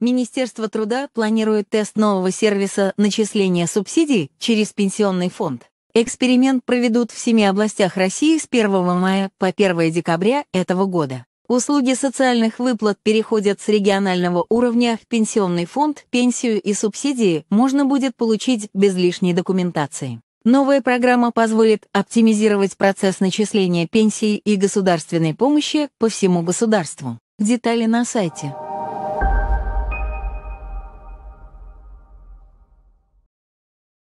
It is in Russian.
Министерство труда планирует тест нового сервиса начисления субсидий через пенсионный фонд. Эксперимент проведут в семи областях России с 1 мая по 1 декабря этого года. Услуги социальных выплат переходят с регионального уровня в пенсионный фонд, пенсию и субсидии можно будет получить без лишней документации. Новая программа позволит оптимизировать процесс начисления пенсии и государственной помощи по всему государству. Детали на сайте.